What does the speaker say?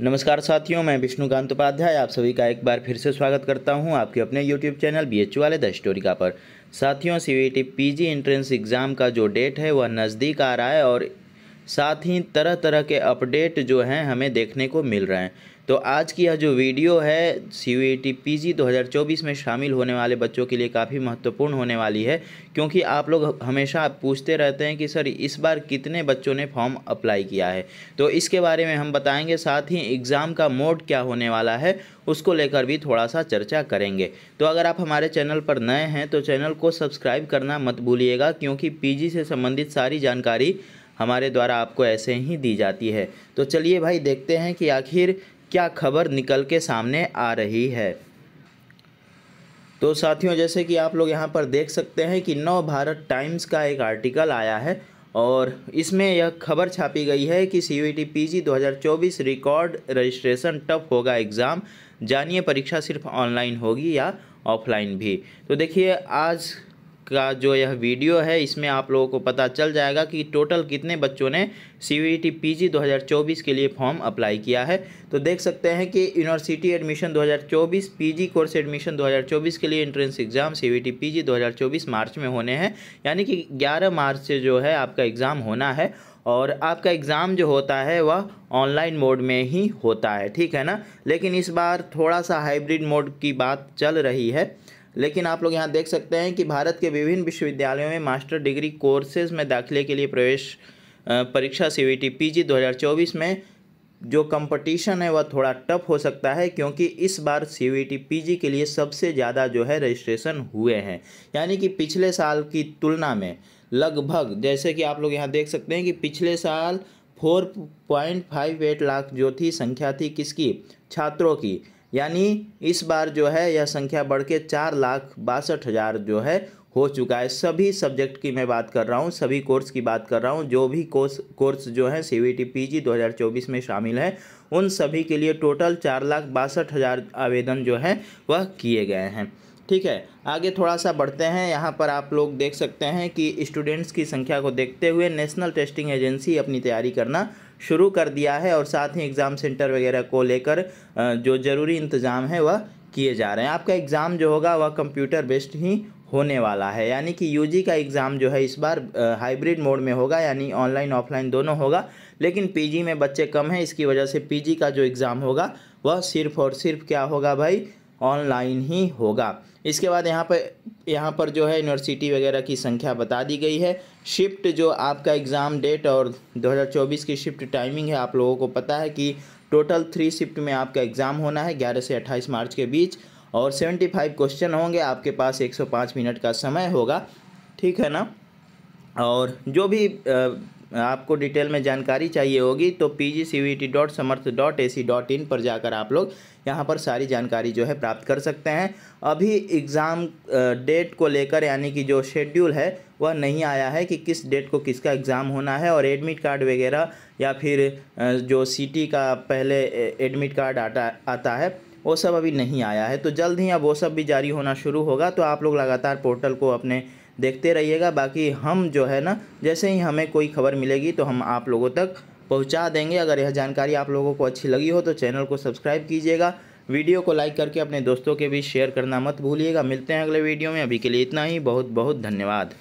नमस्कार साथियों मैं विष्णुकांत उपाध्याय आप सभी का एक बार फिर से स्वागत करता हूं आपके अपने यूट्यूब चैनल बी एच वाले द स्टोरिका पर साथियों सी पीजी एंट्रेंस एग्ज़ाम का जो डेट है वह नज़दीक आ रहा है और साथ ही तरह तरह के अपडेट जो हैं हमें देखने को मिल रहे हैं तो आज की यह जो वीडियो है C U E T P G दो हज़ार चौबीस में शामिल होने वाले बच्चों के लिए काफ़ी महत्वपूर्ण होने वाली है क्योंकि आप लोग हमेशा पूछते रहते हैं कि सर इस बार कितने बच्चों ने फॉर्म अप्लाई किया है तो इसके बारे में हम बताएंगे साथ ही एग्ज़ाम का मोड क्या होने वाला है उसको लेकर भी थोड़ा सा चर्चा करेंगे तो अगर आप हमारे चैनल पर नए हैं तो चैनल को सब्सक्राइब करना मत भूलिएगा क्योंकि पी से संबंधित सारी जानकारी हमारे द्वारा आपको ऐसे ही दी जाती है तो चलिए भाई देखते हैं कि आखिर क्या खबर निकल के सामने आ रही है तो साथियों जैसे कि आप लोग यहाँ पर देख सकते हैं कि नव भारत टाइम्स का एक आर्टिकल आया है और इसमें यह खबर छापी गई है कि C U T P G record registration tough होगा एग्ज़ाम जानिए परीक्षा सिर्फ ऑनलाइन होगी या ऑफलाइन भी तो देखिए आज का जो यह वीडियो है इसमें आप लोगों को पता चल जाएगा कि टोटल कितने बच्चों ने C V T P G दो हज़ार चौबीस के लिए फॉर्म अप्लाई किया है तो देख सकते हैं कि यूनिवर्सिटी एडमिशन दो हज़ार चौबीस पी जी कोर्स एडमिशन दो हज़ार चौबीस के लिए entrance exam C V T P G दो हज़ार चौबीस मार्च में होने हैं यानी कि ग्यारह मार्च से जो है आपका एग्ज़ाम होना है और आपका एग्ज़ाम जो होता है वह ऑनलाइन मोड में ही होता है ठीक है ना लेकिन इस बार थोड़ा सा हाइब्रिड मोड की बात चल रही है लेकिन आप लोग यहाँ देख सकते हैं कि भारत के विभिन्न विश्वविद्यालयों में मास्टर डिग्री कोर्सेज में दाखिले के लिए प्रवेश परीक्षा सी वी टी में जो कंपटीशन है वह थोड़ा टफ हो सकता है क्योंकि इस बार सी वी जी के लिए सबसे ज़्यादा जो है रजिस्ट्रेशन हुए हैं यानी कि पिछले साल की तुलना में लगभग जैसे कि आप लोग यहाँ देख सकते हैं कि पिछले साल four point five eight lakh जो थी संख्या थी किसकी छात्रों की यानी इस बार जो है यह संख्या बढ़ के चार लाख बासठ हज़ार जो है हो चुका है सभी सब्जेक्ट की मैं बात कर रहा हूँ सभी कोर्स की बात कर रहा हूँ जो भी कोर्स कोर्स जो है C V T P G दो हज़ार चौबीस में शामिल है उन सभी के लिए टोटल चार लाख बासठ हज़ार आवेदन जो है वह किए गए हैं ठीक है आगे थोड़ा सा बढ़ते हैं यहाँ पर आप लोग देख सकते हैं कि स्टूडेंट्स की संख्या को देखते हुए नेशनल टेस्टिंग एजेंसी अपनी तैयारी करना शुरू कर दिया है और साथ ही एग्ज़ाम सेंटर वगैरह को लेकर जो ज़रूरी इंतज़ाम है वह किए जा रहे हैं आपका एग्ज़ाम जो होगा वह कंप्यूटर बेस्ड ही होने वाला है यानी कि यूजी का एग्ज़ाम जो है इस बार हाइब्रिड मोड में होगा यानी ऑनलाइन ऑफलाइन दोनों होगा लेकिन पीजी में बच्चे कम हैं इसकी वजह से पीजी का जो एग्ज़ाम होगा वह सिर्फ़ और सिर्फ क्या होगा भाई ऑनलाइन ही होगा इसके बाद यहाँ पर यहाँ पर जो है यूनिवर्सिटी वगैरह की संख्या बता दी गई है शिफ्ट जो आपका एग्ज़ाम डेट और 2024 की शिफ्ट टाइमिंग है आप लोगों को पता है कि टोटल थ्री शिफ्ट में आपका एग्ज़ाम होना है 11 से 28 मार्च के बीच और 75 क्वेश्चन होंगे आपके पास 105 मिनट का समय होगा ठीक है ना और जो भी आ, आपको डिटेल में जानकारी चाहिए होगी तो P G C V T dot Samarth dot A C dot in पर जाकर आप लोग यहाँ पर सारी जानकारी जो है प्राप्त कर सकते हैं अभी एग्ज़ाम डेट को लेकर यानी कि जो शेड्यूल है वह नहीं आया है कि किस डेट को किसका एग्ज़ाम होना है और एडमिट कार्ड वगैरह या फिर जो सी का पहले एडमिट कार्ड आता आता है वो सब अभी नहीं आया है तो जल्द ही अब वो सब भी जारी होना शुरू होगा तो आप लोग लगातार पोर्टल को अपने देखते रहिएगा बाकी हम जो है ना जैसे ही हमें कोई खबर मिलेगी तो हम आप लोगों तक पहुंचा देंगे अगर यह जानकारी आप लोगों को अच्छी लगी हो तो चैनल को सब्सक्राइब कीजिएगा वीडियो को लाइक करके अपने दोस्तों के भी शेयर करना मत भूलिएगा मिलते हैं अगले वीडियो में अभी के लिए इतना ही बहुत बहुत धन्यवाद